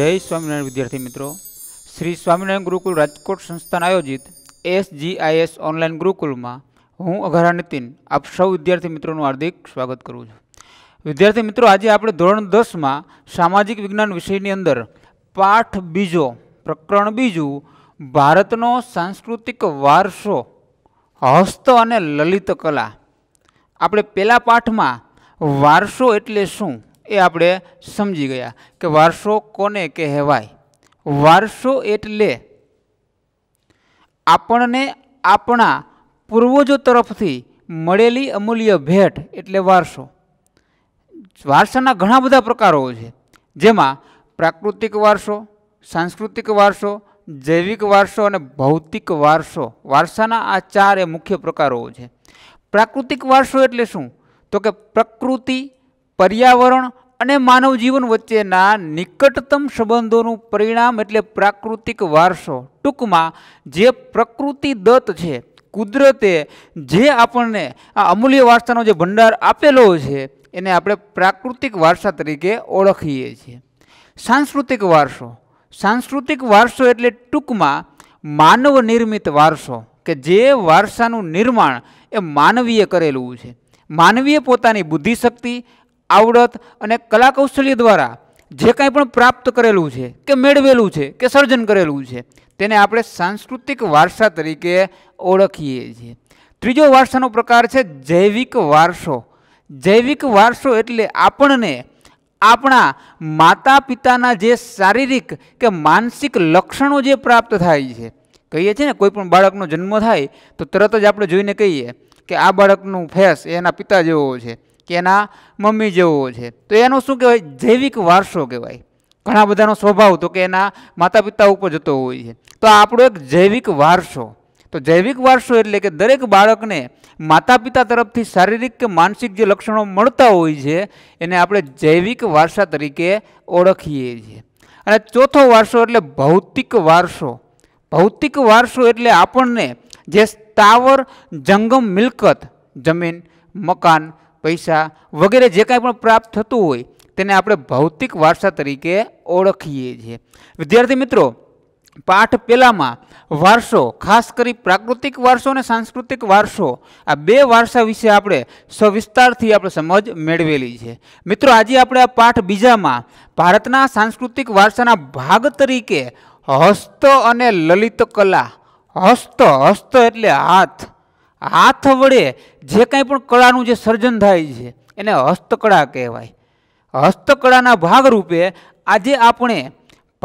જય સ્વામિનારાયણ વિદ્યાર્થી મિત્રો શ્રી સ્વામિનારાયણ ગુરુકુલ રાજકોટ સંસ્થાન આયોજિત એસજીઆઈએસ ઓનલાઈન ગુરુકુલમાં હું અઘરા નીતિન આપ સૌ વિદ્યાર્થી મિત્રોનું હાર્દિક સ્વાગત કરું છું વિદ્યાર્થી મિત્રો આજે આપણે ધોરણ દસમાં સામાજિક વિજ્ઞાન વિષયની અંદર પાઠ બીજો પ્રકરણ બીજું ભારતનો સાંસ્કૃતિક વારસો હસ્ત અને લલિત કલા આપણે પહેલા પાઠમાં વારસો એટલે શું એ આપણે સમજી ગયા કે વારસો કોને કહેવાય વારસો એટલે આપણને આપણા પૂર્વજો તરફથી મળેલી અમૂલ્ય ભેટ એટલે વારસો વારસાના ઘણા બધા પ્રકારો છે જેમાં પ્રાકૃતિક વારસો સાંસ્કૃતિક વારસો જૈવિક વારસો અને ભૌતિક વારસો વારસાના આ ચાર એ મુખ્ય પ્રકારો છે પ્રાકૃતિક વારસો એટલે શું તો કે પ્રકૃતિ પર્યાવરણ અને માનવ જીવન વચ્ચેના નિકટતમ સંબંધોનું પરિણામ એટલે પ્રાકૃતિક વારસો ટૂંકમાં જે પ્રકૃતિ દત્ત છે કુદરતે જે આપણને આ અમૂલ્ય વારસાનો જે ભંડાર આપેલો છે એને આપણે પ્રાકૃતિક વારસા તરીકે ઓળખીએ છીએ સાંસ્કૃતિક વારસો સાંસ્કૃતિક વારસો એટલે ટૂંકમાં માનવ નિર્મિત વારસો કે જે વારસાનું નિર્માણ એ માનવીય કરેલું છે માનવીએ પોતાની બુદ્ધિશક્તિ આવડત અને કલા કૌશલ્ય દ્વારા જે કાંઈ પણ પ્રાપ્ત કરેલું છે કે મેળવેલું છે કે સર્જન કરેલું છે તેને આપણે સાંસ્કૃતિક વારસા તરીકે ઓળખીએ છીએ ત્રીજો વારસાનો પ્રકાર છે જૈવિક વારસો જૈવિક વારસો એટલે આપણને આપણા માતા પિતાના જે શારીરિક કે માનસિક લક્ષણો જે પ્રાપ્ત થાય છે કહીએ છીએ ને કોઈ પણ બાળકનો જન્મ થાય તો તરત જ આપણે જોઈને કહીએ કે આ બાળકનું ફેસ એના પિતા જેવો છે કે એના મમ્મી જેવો છે તો એનો શું કહેવાય જૈવિક વારસો કહેવાય ઘણા બધાનો સ્વભાવ તો કે એના માતા પિતા ઉપર જતો હોય છે તો આપણો એક જૈવિક વારસો તો જૈવિક વારસો એટલે કે દરેક બાળકને માતા પિતા તરફથી શારીરિક કે માનસિક જે લક્ષણો મળતા હોય છે એને આપણે જૈવિક વારસા તરીકે ઓળખીએ છીએ અને ચોથો વારસો એટલે ભૌતિક વારસો ભૌતિક વારસો એટલે આપણને જે સ્થાવર જંગમ મિલકત જમીન મકાન પૈસા વગેરે જે કાંઈ પણ પ્રાપ્ત થતું હોય તેને આપણે ભૌતિક વારસા તરીકે ઓળખીએ છીએ વિદ્યાર્થી મિત્રો પાઠ પહેલામાં વારસો ખાસ કરી પ્રાકૃતિક વારસો અને સાંસ્કૃતિક વારસો આ બે વારસા વિશે આપણે સવિસ્તારથી આપણે સમજ મેળવેલી છે મિત્રો આજે આપણે આ પાઠ બીજામાં ભારતના સાંસ્કૃતિક વારસાના ભાગ તરીકે હસ્ત અને લલિત કલા હસ્ત હસ્ત એટલે હાથ હાથ વડે જે કંઈ પણ કળાનું જે સર્જન થાય છે એને હસ્તકળા કહેવાય હસ્તકળાના ભાગરૂપે આજે આપણે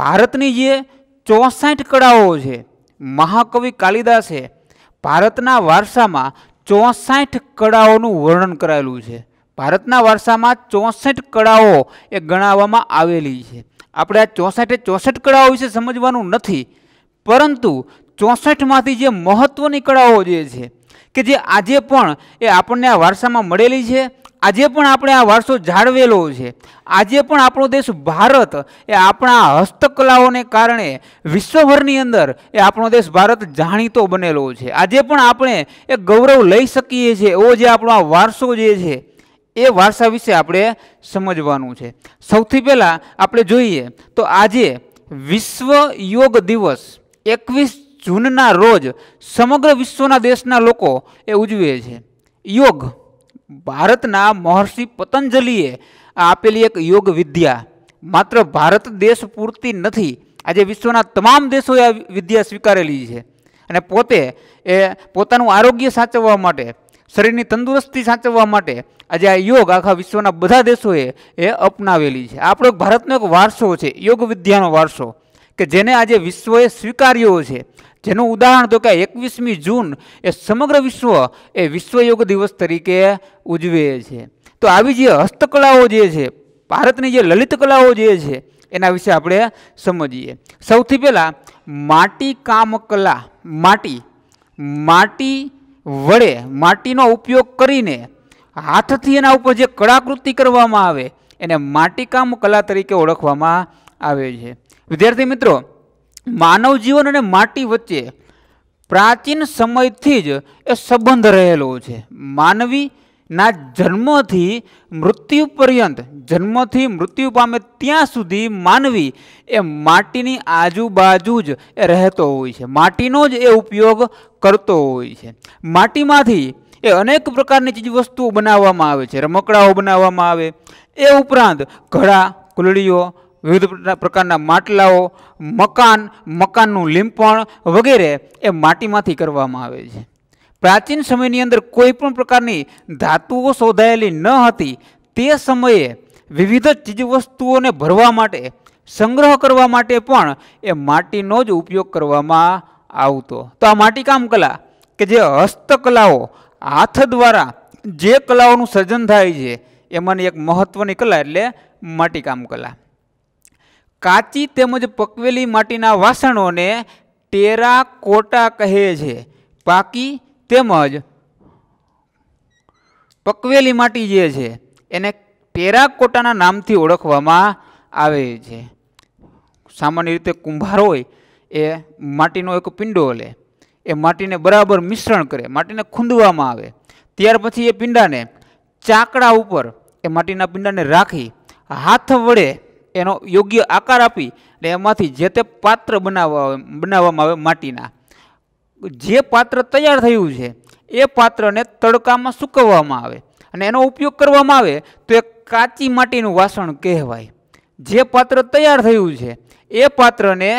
ભારતની જે ચોસાઠ કળાઓ છે મહાકવિ કાલિદાસે ભારતના વારસામાં ચોસાઠ કળાઓનું વર્ણન કરાયેલું છે ભારતના વારસામાં ચોસઠ કળાઓ એ ગણાવવામાં આવેલી છે આપણે આ ચોસઠે ચોસઠ કળાઓ વિશે સમજવાનું નથી પરંતુ ચોસઠમાંથી જે મહત્ત્વની કળાઓ જે છે કે જે આજે પણ એ આપણને આ વારસામાં મળેલી છે આજે પણ આપણે આ વારસો જાળવેલો છે આજે પણ આપણો દેશ ભારત એ આપણા હસ્તકલાઓને કારણે વિશ્વભરની અંદર એ આપણો દેશ ભારત જાણીતો બનેલો છે આજે પણ આપણે એ ગૌરવ લઈ શકીએ છીએ એવો જે આપણો આ વારસો જે છે એ વારસા વિશે આપણે સમજવાનું છે સૌથી પહેલાં આપણે જોઈએ તો આજે વિશ્વ યોગ દિવસ એકવીસ જૂનના રોજ સમગ્ર વિશ્વના દેશના લોકો એ ઉજવે છે યોગ ભારતના મહર્ષિ પતંજલિએ આપેલી એક યોગ વિદ્યા માત્ર ભારત દેશ પૂરતી નથી આજે વિશ્વના તમામ દેશોએ આ વિદ્યા સ્વીકારેલી છે અને પોતે એ પોતાનું આરોગ્ય સાચવવા માટે શરીરની તંદુરસ્તી સાચવવા માટે આજે આ યોગ આખા વિશ્વના બધા દેશોએ એ અપનાવેલી છે આપણો ભારતનો એક વારસો છે યોગ વિદ્યાનો વારસો કે જેને આજે વિશ્વએ સ્વીકાર્યો છે જેનું ઉદાહરણ તો કે એકવીસમી જૂન એ સમગ્ર વિશ્વ એ વિશ્વયોગ દિવસ તરીકે ઉજવે છે તો આવી જે હસ્તકલાઓ જે છે ભારતની જે લલિત કલાઓ જે છે એના વિશે આપણે સમજીએ સૌથી પહેલાં માટી કામ કલા માટી માટી વડે માટીનો ઉપયોગ કરીને હાથથી એના ઉપર જે કળાકૃતિ કરવામાં આવે એને માટીકામ કલા તરીકે ઓળખવામાં આવે છે વિદ્યાર્થી મિત્રો માનવ જીવન અને માટી વચ્ચે પ્રાચીન સમયથી જ એ સંબંધ રહેલો છે માનવીના જન્મથી મૃત્યુ પર્યંત જન્મથી મૃત્યુ પામે ત્યાં સુધી માનવી એ માટીની આજુબાજુ જ એ રહેતો હોય છે માટીનો જ એ ઉપયોગ કરતો હોય છે માટીમાંથી એ અનેક પ્રકારની ચીજવસ્તુઓ બનાવવામાં આવે છે રમકડાઓ બનાવવામાં આવે એ ઉપરાંત ઘડા કુલડીઓ વિવિધ પ્રકારના માટલાઓ મકાન મકાનનું લીંપણ વગેરે એ માટીમાંથી કરવામાં આવે છે પ્રાચીન સમયની અંદર કોઈ પણ પ્રકારની ધાતુઓ શોધાયેલી ન હતી તે સમયે વિવિધ ચીજવસ્તુઓને ભરવા માટે સંગ્રહ કરવા માટે પણ એ માટીનો જ ઉપયોગ કરવામાં આવતો તો આ માટીકામ કલા કે જે હસ્તકલાઓ હાથ દ્વારા જે કલાઓનું સર્જન થાય છે એમાંની એક મહત્ત્વની કલા એટલે માટીકામ કલા કાચી તેમજ પકવેલી માટીના વાસણોને ટેરા કોટા કહે છે પાકી તેમજ પકવેલી માટી જે છે એને ટેરા કોટાના નામથી ઓળખવામાં આવે છે સામાન્ય રીતે કુંભાર હોય એ માટીનો એક પિંડો લે એ માટીને બરાબર મિશ્રણ કરે માટીને ખૂંદવામાં આવે ત્યાર પછી એ પિંડાને ચાકડા ઉપર એ માટીના પિંડાને રાખી હાથ વડે એનો યોગ્ય આકાર આપી અને એમાંથી જે તે પાત્ર બનાવવા બનાવવામાં આવે માટીના જે પાત્ર તૈયાર થયું છે એ પાત્રને તડકામાં સૂકવવામાં આવે અને એનો ઉપયોગ કરવામાં આવે તો એ કાચી માટીનું વાસણ કહેવાય જે પાત્ર તૈયાર થયું છે એ પાત્રને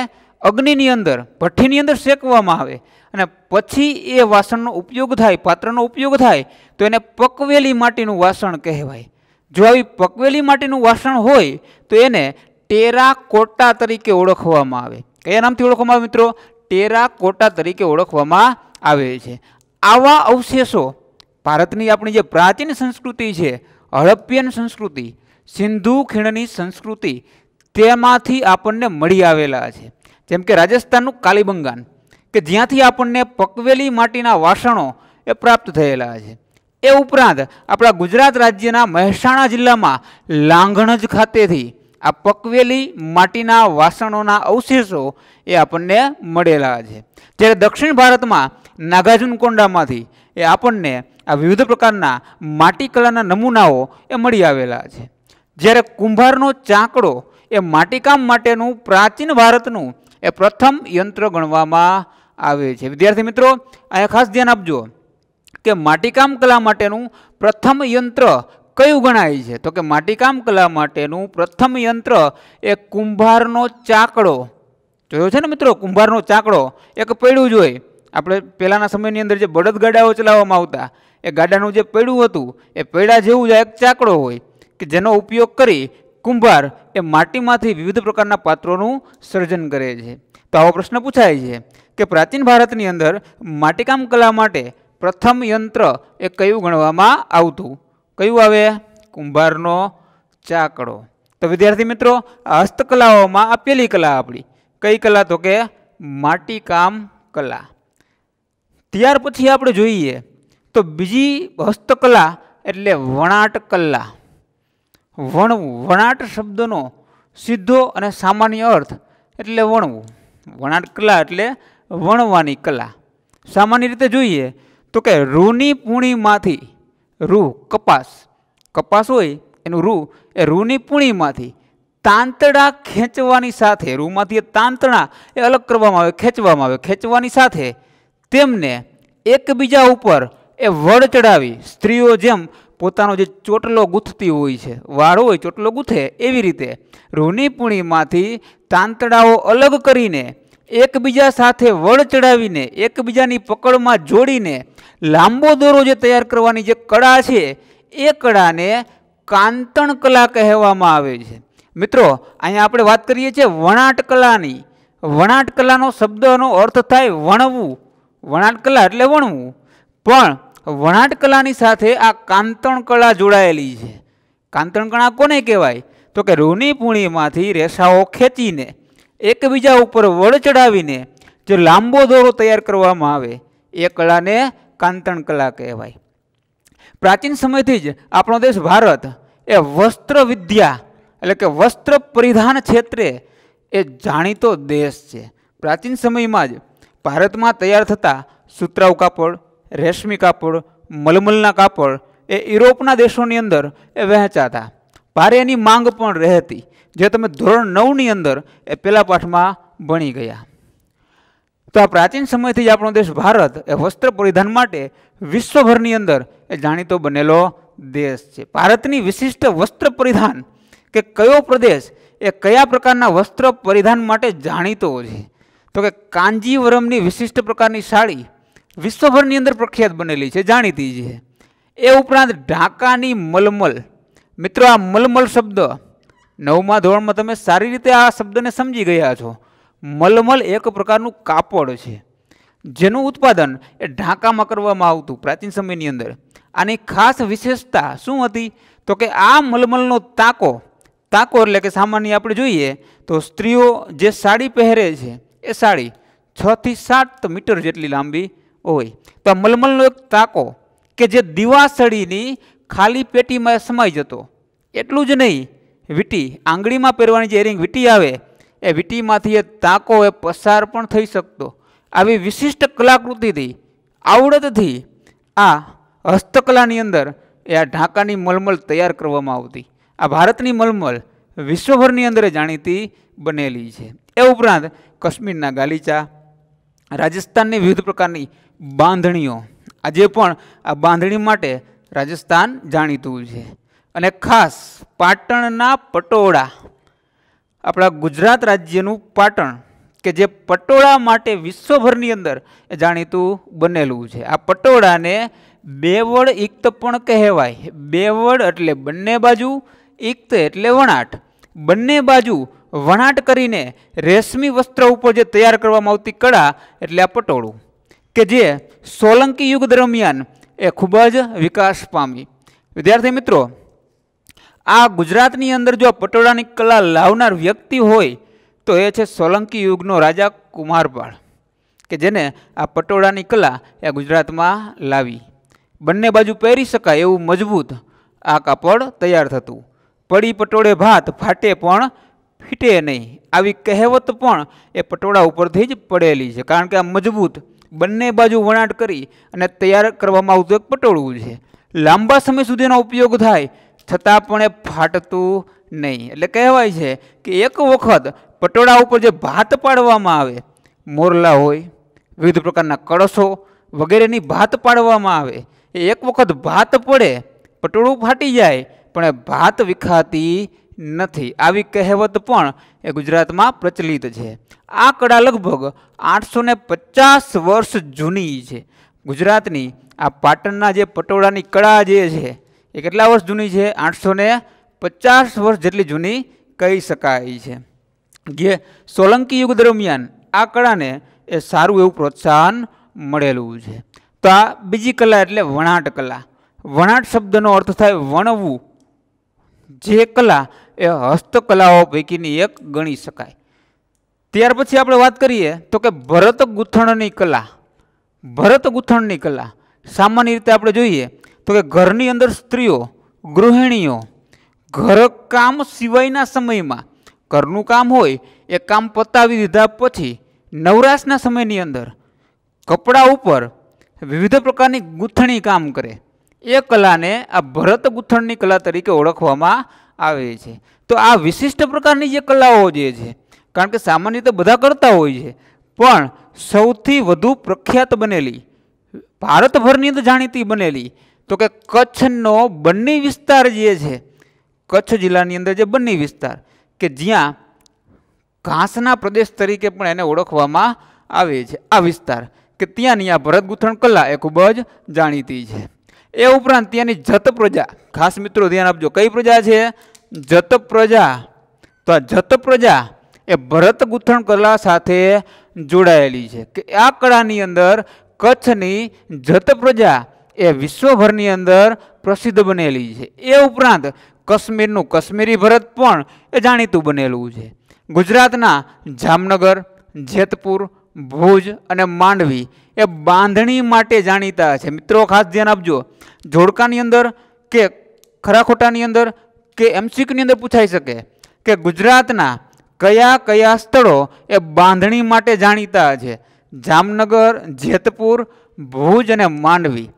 અગ્નિની અંદર ભઠ્ઠીની અંદર શેકવામાં આવે અને પછી એ વાસણનો ઉપયોગ થાય પાત્રનો ઉપયોગ થાય તો એને પકવેલી માટીનું વાસણ કહેવાય જો આવી પકવેલી માટીનું વાસણ હોય તો એને ટેરા કોટા તરીકે ઓળખવામાં આવે કયા નામથી ઓળખવામાં આવે મિત્રો કોટા તરીકે ઓળખવામાં આવે છે આવા અવશેષો ભારતની આપણી જે પ્રાચીન સંસ્કૃતિ છે હડપ્પિયન સંસ્કૃતિ સિંધુ ખીણની સંસ્કૃતિ તેમાંથી આપણને મળી આવેલા છે જેમ કે રાજસ્થાનનું કાલીબંગાન કે જ્યાંથી આપણને પકવેલી માટીના વાસણો એ પ્રાપ્ત થયેલા છે એ ઉપરાંત આપણા ગુજરાત રાજ્યના મહેસાણા જિલ્લામાં લાંઘણજ ખાતેથી આ પકવેલી માટીના વાસણોના અવશેષો એ આપણને મળેલા છે જ્યારે દક્ષિણ ભારતમાં નાગાર્જુન કોંડામાંથી એ આપણને આ વિવિધ પ્રકારના માટી કલાના નમૂનાઓ એ મળી આવેલા છે જ્યારે કુંભારનો ચાંકડો એ માટીકામ માટેનું પ્રાચીન ભારતનું એ પ્રથમ યંત્ર ગણવામાં આવે છે વિદ્યાર્થી મિત્રો અહીંયા ખાસ ધ્યાન આપજો કે માટીકામ કલા માટેનું પ્રથમ યંત્ર કયું ગણાય છે તો કે માટીકામ કલા માટેનું પ્રથમ યંત્ર એ કુંભારનો ચાકડો જોયો છે ને મિત્રો કુંભારનો ચાકડો એક પૈડું જોઈ આપણે પહેલાંના સમયની અંદર જે બળદ ગાડાઓ ચલાવવામાં આવતા એ ગાડાનું જે પૈડું હતું એ પૈડા જેવું જ એક ચાકડો હોય કે જેનો ઉપયોગ કરી કુંભાર એ માટીમાંથી વિવિધ પ્રકારના પાત્રોનું સર્જન કરે છે તો આવો પ્રશ્ન પૂછાય છે કે પ્રાચીન ભારતની અંદર માટીકામ કલા માટે પ્રથમ યંત્ર એ કયું ગણવામાં આવતું કયું આવે કુંભારનો ચાકડો તો વિદ્યાર્થી મિત્રો આ હસ્તકલાઓમાં આ પેલી કલા આપણી કઈ કલા તો કે માટીકામ કલા ત્યાર પછી આપણે જોઈએ તો બીજી હસ્તકલા એટલે વણાટ કલા વણવું વણાટ શબ્દનો સીધો અને સામાન્ય અર્થ એટલે વણવું વણાટ કલા એટલે વણવાની કલા સામાન્ય રીતે જોઈએ તો કે રૂની પૂણીમાંથી રૂ કપાસ કપાસ હોય એનું રૂ એ રૂની પૂણીમાંથી તાંતણા ખેંચવાની સાથે રૂમાંથી તાંતણા એ અલગ કરવામાં આવે ખેંચવામાં આવે ખેંચવાની સાથે તેમને એકબીજા ઉપર એ વડ ચડાવી સ્ત્રીઓ જેમ પોતાનો જે ચોટલો ગૂંથતી હોય છે વાળ હોય ચોટલો ગૂંથે એવી રીતે રૂની પૂણીમાંથી તાંતણાઓ અલગ કરીને એકબીજા સાથે વડ ચડાવીને એકબીજાની પકડમાં જોડીને લાંબો દોરો જે તૈયાર કરવાની જે કળા છે એ કળાને કાંતણ કલા કહેવામાં આવે છે મિત્રો અહીંયા આપણે વાત કરીએ છીએ વણાટ કલાની વણાટ કલાનો શબ્દનો અર્થ થાય વણવું વણાટ કલા એટલે વણવું પણ વણાટ કલાની સાથે આ કાંતણ કળા જોડાયેલી છે કાંતણ કળા કોને કહેવાય તો કે રૂની પૂણીમાંથી રેસાઓ ખેંચીને એકબીજા ઉપર વળ ચડાવીને જે લાંબો દોરો તૈયાર કરવામાં આવે એ કળાને કાંતણ કલા કહેવાય પ્રાચીન સમયથી જ આપણો દેશ ભારત એ વસ્ત્ર વિદ્યા એટલે કે વસ્ત્ર પરિધાન ક્ષેત્રે એ જાણીતો દેશ છે પ્રાચીન સમયમાં જ ભારતમાં તૈયાર થતા સુતરાઉ કાપડ રેશમી કાપડ મલમલના કાપડ એ યુરોપના દેશોની અંદર એ વહેંચાતા ભારે એની માંગ પણ રહેતી જે તમે ધોરણ નવની અંદર એ પહેલા પાઠમાં ભણી ગયા તો આ પ્રાચીન સમયથી જ આપણો દેશ ભારત એ વસ્ત્ર પરિધાન માટે વિશ્વભરની અંદર એ જાણીતો બનેલો દેશ છે ભારતની વિશિષ્ટ વસ્ત્ર પરિધાન કે કયો પ્રદેશ એ કયા પ્રકારના વસ્ત્ર પરિધાન માટે જાણીતો છે તો કે કાંજીવરમની વિશિષ્ટ પ્રકારની સાડી વિશ્વભરની અંદર પ્રખ્યાત બનેલી છે જાણીતી છે એ ઉપરાંત ઢાકાની મલમલ મિત્રો આ મલમલ શબ્દ નવમા ધોરણમાં તમે સારી રીતે આ શબ્દને સમજી ગયા છો મલમલ એક પ્રકારનું કાપડ છે જેનું ઉત્પાદન એ ઢાંકામાં કરવામાં આવતું પ્રાચીન સમયની અંદર આની ખાસ વિશેષતા શું હતી તો કે આ મલમલનો તાકો તાકો એટલે કે સામાન્ય આપણે જોઈએ તો સ્ત્રીઓ જે સાડી પહેરે છે એ સાડી છથી સાત મીટર જેટલી લાંબી હોય તો આ મલમલનો એક તાકો કે જે દીવાસળીની ખાલી પેટીમાં સમાઈ જતો એટલું જ નહીં વીંટી આંગળીમાં પહેરવાની જે એરિંગ વીટી આવે એ વીટીમાંથી એ તાંકો એ પસાર પણ થઈ શકતો આવી વિશિષ્ટ કલાકૃતિથી આવડતથી આ હસ્તકલાની અંદર એ આ ઢાંકાની મલમલ તૈયાર કરવામાં આવતી આ ભારતની મલમલ વિશ્વભરની અંદર જાણીતી બનેલી છે એ ઉપરાંત કાશ્મીરના ગાલીચા રાજસ્થાનની વિવિધ પ્રકારની બાંધણીઓ આજે પણ આ બાંધણી માટે રાજસ્થાન જાણીતું છે અને ખાસ પાટણના પટોળા આપણા ગુજરાત રાજ્યનું પાટણ કે જે પટોળા માટે વિશ્વભરની અંદર જાણીતું બનેલું છે આ પટોળાને બેવડ ઇક્ત પણ કહેવાય બેવડ એટલે બંને બાજુ ઇક્ત એટલે વણાટ બંને બાજુ વણાટ કરીને રેશમી વસ્ત્ર ઉપર જે તૈયાર કરવામાં આવતી કળા એટલે આ પટોળું કે જે સોલંકી યુગ દરમિયાન એ ખૂબ જ વિકાસ પામી વિદ્યાર્થી મિત્રો આ ગુજરાતની અંદર જો પટોળાની કલા લાવનાર વ્યક્તિ હોય તો એ છે સોલંકી યુગનો રાજા કુમારપાળ કે જેને આ પટોળાની કલા એ ગુજરાતમાં લાવી બંને બાજુ પહેરી શકાય એવું મજબૂત આ કાપડ તૈયાર થતું પડી પટોળે ભાત ફાટે પણ ફીટે નહીં આવી કહેવત પણ એ પટોળા ઉપરથી જ પડેલી છે કારણ કે આ મજબૂત બંને બાજુ વણાટ કરી અને તૈયાર કરવામાં આવતું એક પટોળું છે લાંબા સમય સુધીનો ઉપયોગ થાય છતાં પણ એ ફાટતું નહીં એટલે કહેવાય છે કે એક વખત પટોળા ઉપર જે ભાત પાડવામાં આવે મોરલા હોય વિવિધ પ્રકારના કળશો વગેરેની ભાત પાડવામાં આવે એ એક વખત ભાત પડે પટોળું ફાટી જાય પણ એ ભાત વિખાતી નથી આવી કહેવત પણ એ ગુજરાતમાં પ્રચલિત છે આ કળા લગભગ આઠસો ને પચાસ વર્ષ જૂની છે ગુજરાતની આ પાટણના જે પટોળાની કળા જે છે એ કેટલા વર્ષ જૂની છે આઠસો ને પચાસ વર્ષ જેટલી જૂની કહી શકાય છે જે સોલંકી યુગ દરમિયાન આ કળાને એ સારું એવું પ્રોત્સાહન મળેલું છે તો આ બીજી કલા એટલે વણાટ કલા વણાટ શબ્દનો અર્થ થાય વણવું જે કલા એ હસ્તકલાઓ પૈકીની એક ગણી શકાય ત્યાર પછી આપણે વાત કરીએ તો કે ભરત ગૂંથણની કલા ભરત ગૂંથણની કલા સામાન્ય રીતે આપણે જોઈએ તો કે ઘરની અંદર સ્ત્રીઓ ગૃહિણીઓ ઘર કામ સિવાયના સમયમાં ઘરનું કામ હોય એ કામ પતાવી દીધા પછી નવરાશના સમયની અંદર કપડાં ઉપર વિવિધ પ્રકારની ગૂંથણી કામ કરે એ કલાને આ ભરત ગૂંથણની કલા તરીકે ઓળખવામાં આવે છે તો આ વિશિષ્ટ પ્રકારની જે કલાઓ જે છે કારણ કે સામાન્ય રીતે બધા કરતા હોય છે પણ સૌથી વધુ પ્રખ્યાત બનેલી ભારતભરની અંદર જાણીતી બનેલી તો કે કચ્છનો બન્ની વિસ્તાર જે છે કચ્છ જિલ્લાની અંદર જે બન્ની વિસ્તાર કે જ્યાં ઘાસના પ્રદેશ તરીકે પણ એને ઓળખવામાં આવે છે આ વિસ્તાર કે ત્યાંની આ ભરતગૂંથણ કલા એ ખૂબ જ જાણીતી છે એ ઉપરાંત ત્યાંની જત પ્રજા ખાસ મિત્રો ધ્યાન આપજો કઈ પ્રજા છે જત પ્રજા તો આ જત પ્રજા એ ભરત ગૂંથણ કલા સાથે જોડાયેલી છે કે આ કળાની અંદર કચ્છની જત પ્રજા એ વિશ્વભરની અંદર પ્રસિદ્ધ બનેલી છે એ ઉપરાંત કાશ્મીરનું કાશ્મીરી ભરત પણ એ જાણીતું બનેલું છે ગુજરાતના જામનગર જેતપુર ભુજ અને માંડવી એ બાંધણી માટે જાણીતા છે મિત્રો ખાસ ધ્યાન આપજો જોડકાની અંદર કે ખરાખોટાની અંદર કે એમસીક્યુની અંદર પૂછાઈ શકે કે ગુજરાતના કયા કયા સ્થળો એ બાંધણી માટે જાણીતા છે જામનગર જેતપુર ભુજ અને માંડવી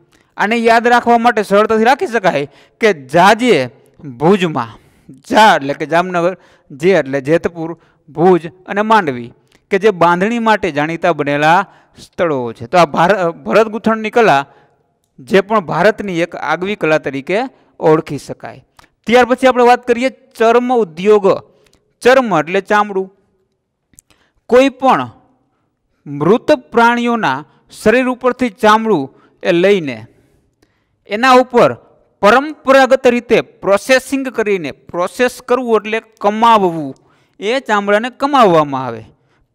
આને યાદ રાખવા માટે સરળતાથી રાખી શકાય કે જાજે ભુજમાં જા એટલે કે જામનગર જે એટલે જેતપુર ભુજ અને માંડવી કે જે બાંધણી માટે જાણીતા બનેલા સ્થળો છે તો આ ભારત ભરત ગૂંથણની કલા જે પણ ભારતની એક આગવી કલા તરીકે ઓળખી શકાય ત્યાર પછી આપણે વાત કરીએ ચર્મ ઉદ્યોગ ચર્મ એટલે ચામડું કોઈ પણ મૃત પ્રાણીઓના શરીર ઉપરથી ચામડું એ લઈને એના ઉપર પરંપરાગત રીતે પ્રોસેસિંગ કરીને પ્રોસેસ કરવું એટલે કમાવવું એ ચામડાને કમાવવામાં આવે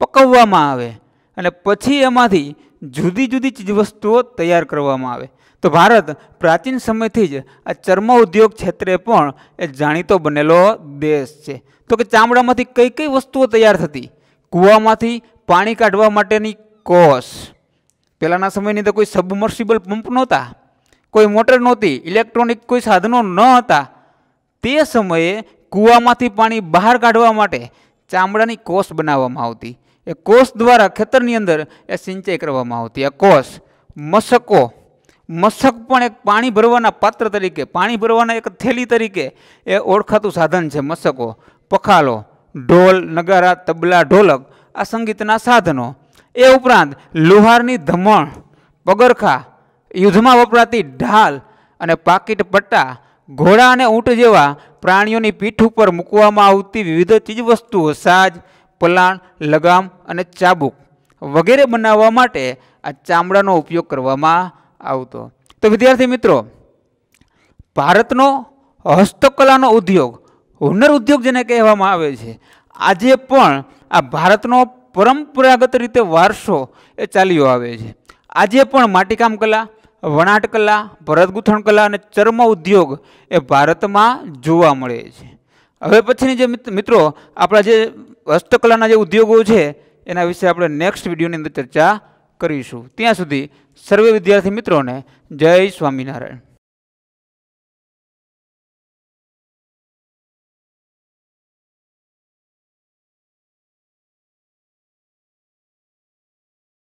પકવવામાં આવે અને પછી એમાંથી જુદી જુદી ચીજવસ્તુઓ તૈયાર કરવામાં આવે તો ભારત પ્રાચીન સમયથી જ આ ચર્મ ઉદ્યોગ ક્ષેત્રે પણ એ જાણીતો બનેલો દેશ છે તો કે ચામડામાંથી કઈ કઈ વસ્તુઓ તૈયાર થતી કૂવામાંથી પાણી કાઢવા માટેની કોષ પહેલાંના સમયની તો કોઈ સબમર્સિબલ પંપ નહોતા કોઈ મોટર નહોતી ઇલેક્ટ્રોનિક કોઈ સાધનો ન હતા તે સમયે કૂવામાંથી પાણી બહાર કાઢવા માટે ચામડાની કોષ બનાવવામાં આવતી એ કોષ દ્વારા ખેતરની અંદર એ સિંચાઈ કરવામાં આવતી આ કોષ મશકો મશક પણ એક પાણી ભરવાના પાત્ર તરીકે પાણી ભરવાના એક થેલી તરીકે એ ઓળખાતું સાધન છે મશકો પખાલો ઢોલ નગારા તબલા ઢોલક આ સંગીતના સાધનો એ ઉપરાંત લુહારની ધમણ પગરખા યુદ્ધમાં વપરાતી ઢાલ અને પાકીટ પટ્ટા ઘોડા અને ઊંટ જેવા પ્રાણીઓની પીઠ ઉપર મૂકવામાં આવતી વિવિધ ચીજવસ્તુઓ સાજ પલાણ લગામ અને ચાબુક વગેરે બનાવવા માટે આ ચામડાનો ઉપયોગ કરવામાં આવતો તો વિદ્યાર્થી મિત્રો ભારતનો હસ્તકલાનો ઉદ્યોગ હુનર ઉદ્યોગ જેને કહેવામાં આવે છે આજે પણ આ ભારતનો પરંપરાગત રીતે વારસો એ ચાલ્યો આવે છે આજે પણ માટીકામ કલા વણાટ કલા ભરતગૂંથણ કલા અને ચર્મ ઉદ્યોગ એ ભારતમાં જોવા મળે છે હવે પછીની જે મિત્રો આપણા જે હસ્તકલાના જે ઉદ્યોગો છે એના વિશે આપણે નેક્સ્ટ વિડીયોની અંદર ચર્ચા કરીશું ત્યાં સુધી સર્વે વિદ્યાર્થી મિત્રોને જય સ્વામિનારાયણ